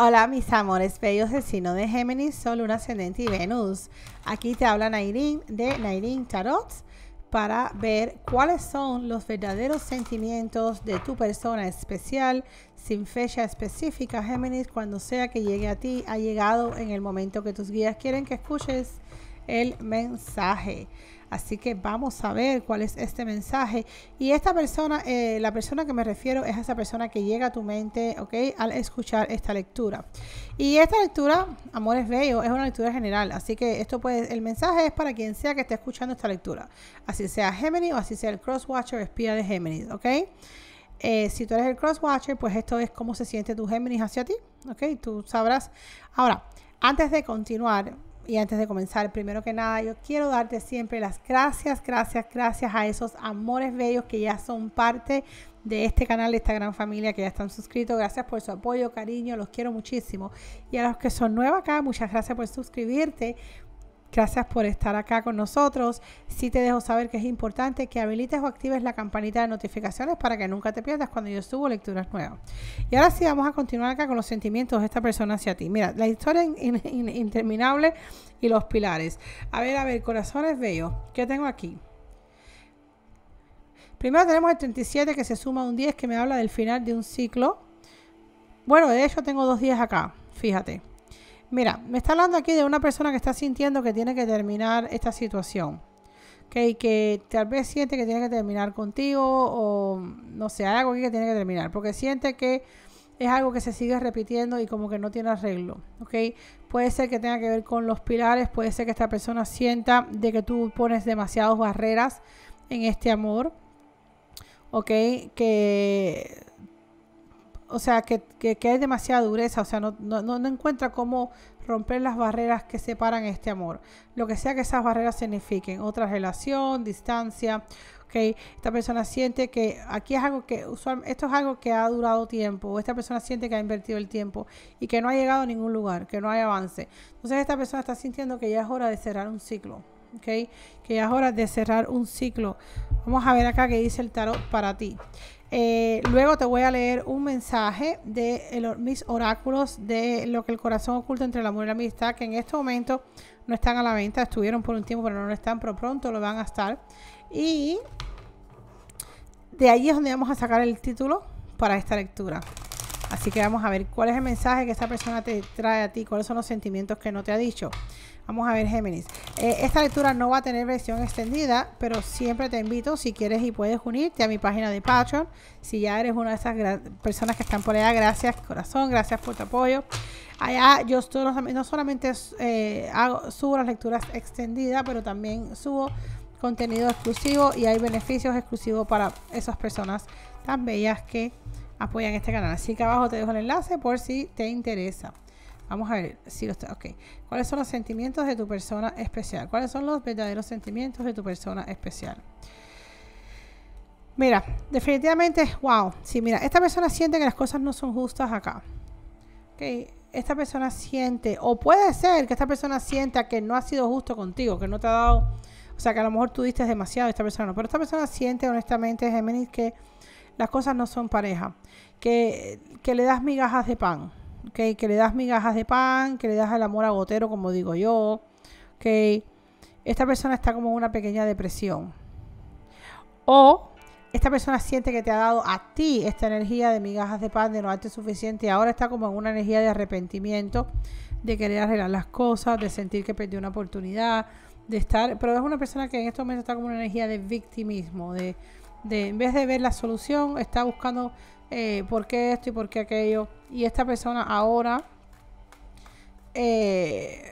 Hola mis amores bellos vecinos de Géminis, Sol, Luna, Ascendente y Venus. Aquí te habla Nairín de Nairín Tarot para ver cuáles son los verdaderos sentimientos de tu persona especial sin fecha específica Géminis cuando sea que llegue a ti ha llegado en el momento que tus guías quieren que escuches el mensaje. Así que vamos a ver cuál es este mensaje. Y esta persona, eh, la persona que me refiero es esa persona que llega a tu mente, ¿ok? Al escuchar esta lectura. Y esta lectura, Amores Bellos, es una lectura general. Así que esto pues, el mensaje es para quien sea que esté escuchando esta lectura. Así sea géminis o así sea el Crosswatcher, espía de géminis, ¿ok? Eh, si tú eres el Crosswatcher, pues esto es cómo se siente tu Géminis hacia ti, ¿ok? Tú sabrás. Ahora, antes de continuar, y antes de comenzar, primero que nada, yo quiero darte siempre las gracias, gracias, gracias a esos amores bellos que ya son parte de este canal, de esta gran familia que ya están suscritos. Gracias por su apoyo, cariño, los quiero muchísimo. Y a los que son nuevos acá, muchas gracias por suscribirte Gracias por estar acá con nosotros. Sí te dejo saber que es importante que habilites o actives la campanita de notificaciones para que nunca te pierdas cuando yo subo lecturas nuevas. Y ahora sí vamos a continuar acá con los sentimientos de esta persona hacia ti. Mira, la historia interminable y los pilares. A ver, a ver, corazones bellos. ¿Qué tengo aquí? Primero tenemos el 37 que se suma a un 10 que me habla del final de un ciclo. Bueno, de hecho tengo dos días acá, fíjate. Mira, me está hablando aquí de una persona que está sintiendo que tiene que terminar esta situación. Que tal vez siente que tiene que terminar contigo o no sé, hay algo aquí que tiene que terminar. Porque siente que es algo que se sigue repitiendo y como que no tiene arreglo, Okay, Puede ser que tenga que ver con los pilares, puede ser que esta persona sienta de que tú pones demasiadas barreras en este amor, ¿ok? Que o sea, que, es demasiada dureza, o sea, no, encuentra cómo romper las barreras que separan este amor, lo que sea que esas barreras signifiquen, otra relación, distancia, ok, esta persona siente que aquí es algo que, esto es algo que ha durado tiempo, esta persona siente que ha invertido el tiempo y que no ha llegado a ningún lugar, que no hay avance, entonces esta persona está sintiendo que ya es hora de cerrar un ciclo, ok, que ya es hora de cerrar un ciclo, vamos a ver acá qué dice el tarot para ti, eh, luego te voy a leer un mensaje de mis oráculos de lo que el corazón oculta entre el amor y la amistad, que en este momento no están a la venta, estuvieron por un tiempo, pero no lo están, pero pronto lo van a estar. Y de ahí es donde vamos a sacar el título para esta lectura. Así que vamos a ver cuál es el mensaje que esta persona te trae a ti, cuáles son los sentimientos que no te ha dicho. Vamos a ver, Géminis. Eh, esta lectura no va a tener versión extendida, pero siempre te invito, si quieres y puedes unirte a mi página de Patreon. Si ya eres una de esas personas que están por allá, gracias, corazón, gracias por tu apoyo. Allá yo no solamente eh, subo las lecturas extendidas, pero también subo contenido exclusivo y hay beneficios exclusivos para esas personas tan bellas que apoyan este canal. Así que abajo te dejo el enlace por si te interesa. Vamos a ver si lo está. Ok. ¿Cuáles son los sentimientos de tu persona especial? ¿Cuáles son los verdaderos sentimientos de tu persona especial? Mira, definitivamente, wow. Sí, mira, esta persona siente que las cosas no son justas acá. Ok. Esta persona siente, o puede ser que esta persona sienta que no ha sido justo contigo, que no te ha dado, o sea, que a lo mejor tú diste demasiado esta persona, pero esta persona siente honestamente, Géminis, que las cosas no son pareja, que le das migajas de pan, que le das migajas de pan, que le das el amor a gotero, como digo yo, que esta persona está como en una pequeña depresión. O esta persona siente que te ha dado a ti esta energía de migajas de pan, de no darte suficiente, y ahora está como en una energía de arrepentimiento, de querer arreglar las cosas, de sentir que perdió una oportunidad, de estar, pero es una persona que en estos momentos está como una energía de victimismo, de, de en vez de ver la solución, está buscando eh, por qué esto y por qué aquello. Y esta persona ahora eh,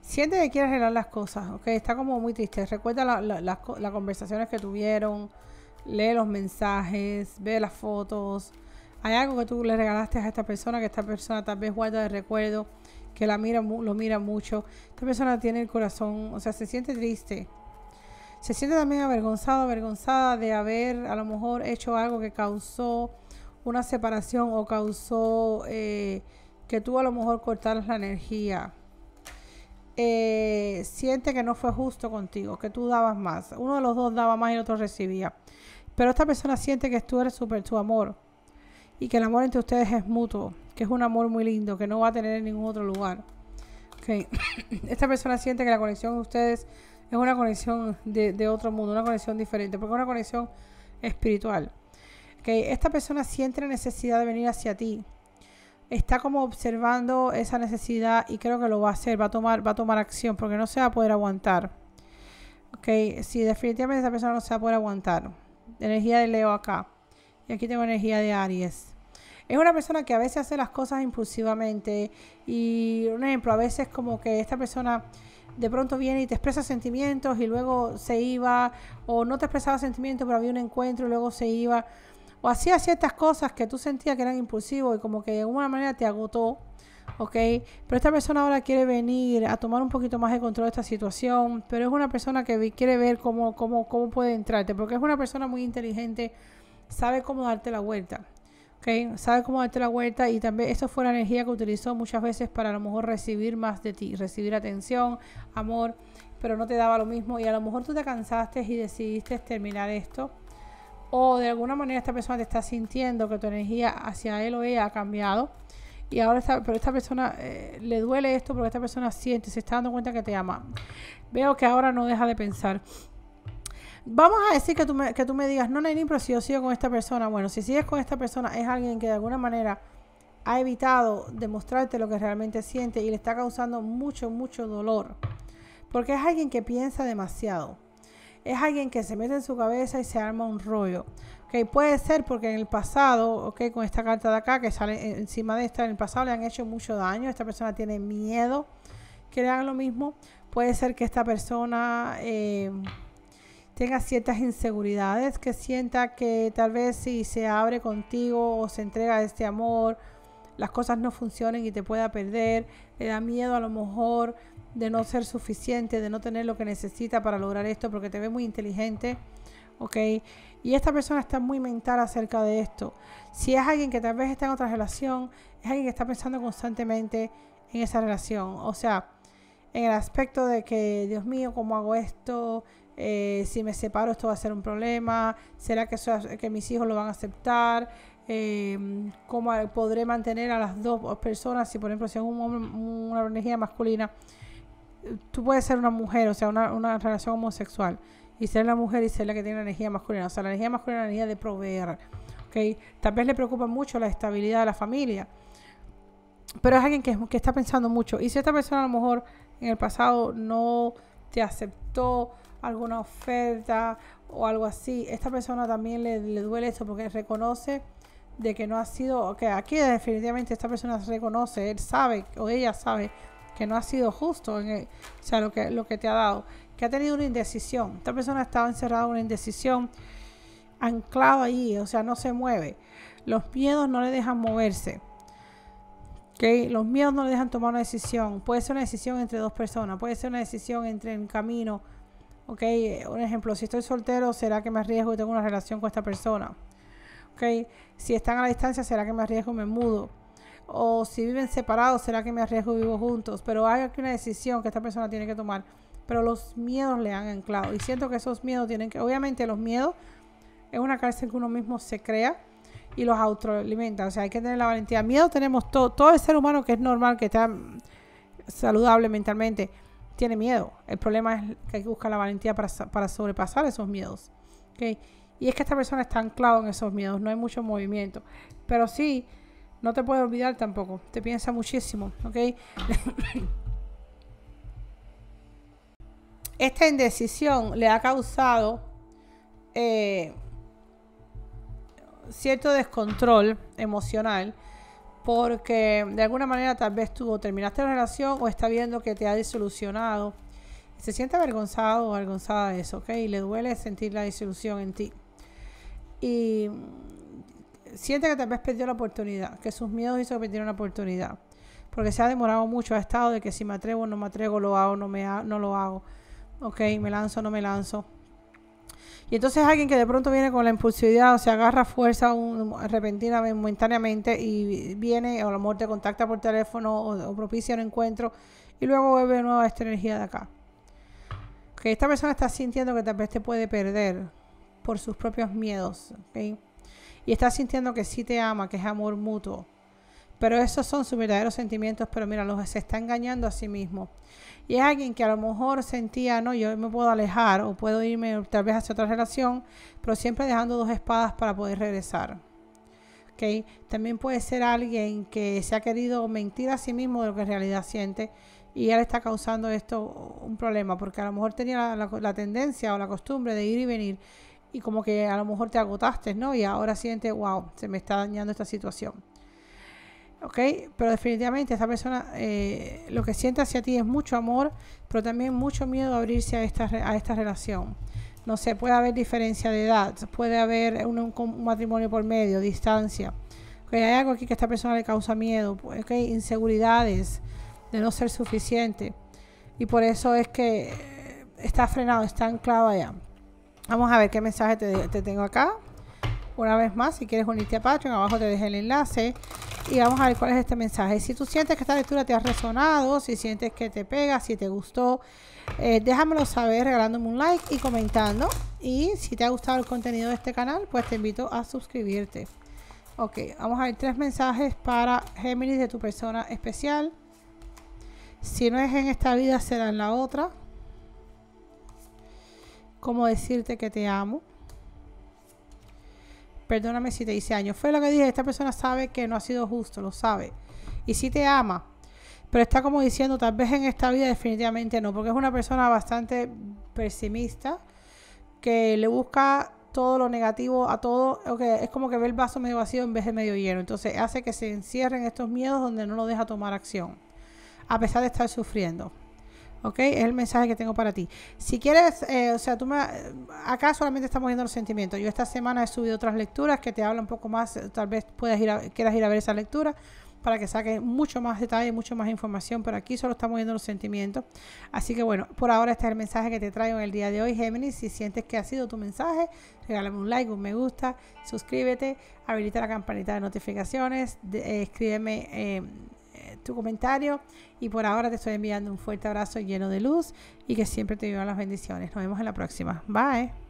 siente que quiere arreglar las cosas, Está como muy triste. Recuerda las, conversaciones que tuvieron, lee los mensajes, ve las fotos. Hay algo que tú le regalaste a esta persona que esta persona tal vez guarda de recuerdo, que la mira, lo mira mucho. Esta persona tiene el corazón, o sea, se siente triste se siente también avergonzado, avergonzada de haber a lo mejor hecho algo que causó una separación o causó eh, que tú a lo mejor cortaras la energía. Eh, siente que no fue justo contigo, que tú dabas más. Uno de los dos daba más y el otro recibía. Pero esta persona siente que tú eres súper tu amor y que el amor entre ustedes es mutuo, que es un amor muy lindo, que no va a tener en ningún otro lugar. esta persona siente que la conexión de ustedes es una conexión de, otro mundo, una conexión diferente, porque es una conexión espiritual. Esta persona siente la necesidad de venir hacia ti. Está como observando esa necesidad y creo que lo va a hacer, va a tomar, va a tomar acción porque no se va a poder aguantar. Ok, sí, definitivamente esa persona no se va a poder aguantar. Energía de Leo acá. Y aquí tengo energía de Aries. Es una persona que a veces hace las cosas impulsivamente. Y un ejemplo, a veces como que esta persona de pronto viene y te expresa sentimientos y luego se iba, o no te expresaba sentimientos, pero había un encuentro y luego se iba, o hacía ciertas cosas que tú sentías que eran impulsivos y como que de alguna manera te agotó, ¿ok? Pero esta persona ahora quiere venir a tomar un poquito más de control de esta situación, pero es una persona que quiere ver cómo, cómo, cómo puede entrarte, porque es una persona muy inteligente, sabe cómo darte la vuelta. Sabe cómo darte la vuelta y también esto fue la energía que utilizó muchas veces para a lo mejor recibir más de ti, recibir atención, amor, pero no te daba lo mismo y a lo mejor tú te cansaste y decidiste terminar esto. O de alguna manera esta persona te está sintiendo que tu energía hacia él o ella ha cambiado. Y ahora esta, pero esta persona eh, le duele esto porque esta persona siente, se está dando cuenta que te ama. Veo que ahora no deja de pensar. Vamos a decir que tú me, que tú me digas, no, Neni, pero si yo sigo con esta persona, bueno, si sigues con esta persona es alguien que de alguna manera ha evitado demostrarte lo que realmente siente y le está causando mucho, mucho dolor. Porque es alguien que piensa demasiado. Es alguien que se mete en su cabeza y se arma un rollo. que puede ser porque en el pasado, ok con esta carta de acá que sale encima de esta, en el pasado le han hecho mucho daño. Esta persona tiene miedo que le hagan lo mismo. Puede ser que esta persona... Eh, tenga ciertas inseguridades, que sienta que tal vez si se abre contigo o se entrega este amor, las cosas no funcionen y te pueda perder, le da miedo a lo mejor de no ser suficiente, de no tener lo que necesita para lograr esto porque te ve muy inteligente, ¿ok? Y esta persona está muy mental acerca de esto. Si es alguien que tal vez está en otra relación, es alguien que está pensando constantemente en esa relación, o sea, en el aspecto de que, Dios mío, ¿cómo hago esto? Eh, si me separo esto va a ser un problema, ¿será que, que mis hijos lo van a aceptar? Em, ¿Cómo podré mantener a las dos personas? Si por ejemplo, si es un hombre, una energía masculina, tú puedes ser una mujer, o sea, una, relación homosexual, y ser la mujer y ser la que tiene la energía masculina, o sea, la energía masculina es la energía de proveer, ¿ok? Tal vez le preocupa mucho la estabilidad de la familia, pero es alguien que, que está pensando mucho, y si esta persona a lo mejor en el pasado no te aceptó alguna oferta o algo así, esta persona también le, duele eso porque reconoce de que no ha sido, que aquí definitivamente esta persona se reconoce, él sabe o ella sabe que no ha sido justo en el, o sea, lo que, lo que te ha dado, que ha tenido una indecisión. Esta persona estaba encerrada en una indecisión, anclado ahí o sea, no se mueve. Los miedos no le dejan moverse. Los miedos no le dejan tomar una decisión. Puede ser una decisión entre dos personas, puede ser una decisión entre el camino. ¿Ok? Un ejemplo, si estoy soltero, ¿será que me arriesgo y tengo una relación con esta persona? Si están a la distancia, ¿será que me arriesgo y me mudo? O si viven separados, ¿será que me arriesgo y vivo juntos? Pero hay aquí una decisión que esta persona tiene que tomar. Pero los miedos le han anclado. Y siento que esos miedos tienen que... Obviamente los miedos es una cárcel que uno mismo se crea y los autoalimentan. O sea, hay que tener la valentía. Miedo tenemos todo. Todo el ser humano que es normal, que está saludable mentalmente, tiene miedo. El problema es que hay que buscar la valentía para, sobrepasar esos miedos. ¿okay? Y es que esta persona está anclada en esos miedos. No hay mucho movimiento. Pero sí, no te puedes olvidar tampoco. Te piensa muchísimo. ¿ok? Esta indecisión le ha causado... Eh, cierto descontrol emocional porque de alguna manera tal vez tú terminaste la relación o está viendo que te ha disolucionado. Se siente avergonzado o avergonzada de eso, ¿ok? Y le duele sentir la disolución en ti. Y siente que tal vez perdió la oportunidad, que sus miedos hizo que perdiera una oportunidad. Porque se ha demorado mucho, ha estado de que si me atrevo, no me atrevo, lo hago, no, me no lo hago. ¿Ok? Me lanzo, no me lanzo. Y entonces alguien que de pronto viene con la impulsividad o se agarra fuerza un, repentina, momentáneamente y viene, o a lo te contacta por teléfono o, propicia un encuentro y luego vuelve nueva esta energía de acá. Que esta persona está sintiendo que tal vez te puede perder por sus propios miedos. Y está sintiendo que sí te ama, que es amor mutuo. Pero esos son sus verdaderos sentimientos, pero mira, los se está engañando a sí mismo. Y es alguien que a lo mejor sentía, no, yo me puedo alejar o puedo irme tal vez hacia otra relación, pero siempre dejando dos espadas para poder regresar. ¿Okay? También puede ser alguien que se ha querido mentir a sí mismo de lo que en realidad siente y ya está causando esto un problema, porque a lo mejor tenía la, la tendencia o la costumbre de ir y venir y como que a lo mejor te agotaste, ¿no? Y ahora siente, wow, se me está dañando esta situación. ¿ok? Pero definitivamente esta persona eh, lo que siente hacia ti es mucho amor, pero también mucho miedo a abrirse a esta, a esta relación. No sé, puede haber diferencia de edad, puede haber un, matrimonio por medio, distancia. hay algo aquí que a esta persona le causa miedo, inseguridades de no ser suficiente. Y por eso es que está frenado, está anclado allá. Vamos a ver qué mensaje te, tengo acá. Una vez más, si quieres unirte a Patreon, abajo te dejé el enlace y vamos a ver cuál es este mensaje. Si tú sientes que esta lectura te ha resonado, si sientes que te pega, si te gustó, eh, déjamelo saber regalándome un like y comentando. Y si te ha gustado el contenido de este canal, pues te invito a suscribirte. Ok, vamos a ver tres mensajes para Géminis de tu persona especial. Si no es en esta vida, será en la otra. Cómo decirte que te amo. Perdóname si te hice años, Fue lo que dije, esta persona sabe que no ha sido justo, lo sabe. Y si sí te ama, pero está como diciendo, tal vez en esta vida definitivamente no, porque es una persona bastante pesimista, que le busca todo lo negativo a todo, es como que ve el vaso medio vacío en vez de medio lleno, entonces hace que se encierren estos miedos donde no lo deja tomar acción, a pesar de estar sufriendo. ¿Ok? Es el mensaje que tengo para ti. Si quieres, eh, o sea, tú me... Acá solamente estamos viendo los sentimientos. Yo esta semana he subido otras lecturas que te hablan un poco más. Tal vez puedas ir a, quieras ir a ver esa lectura para que saques mucho más detalle, mucho más información, pero aquí solo estamos viendo los sentimientos. Así que bueno, por ahora este es el mensaje que te traigo en el día de hoy, Géminis. Si sientes que ha sido tu mensaje, regálame un like, un me gusta, suscríbete, habilita la campanita de notificaciones, eh, escríbeme... Eh, tu comentario y por ahora te estoy enviando un fuerte abrazo lleno de luz y que siempre te vivan las bendiciones. Nos vemos en la próxima. Bye.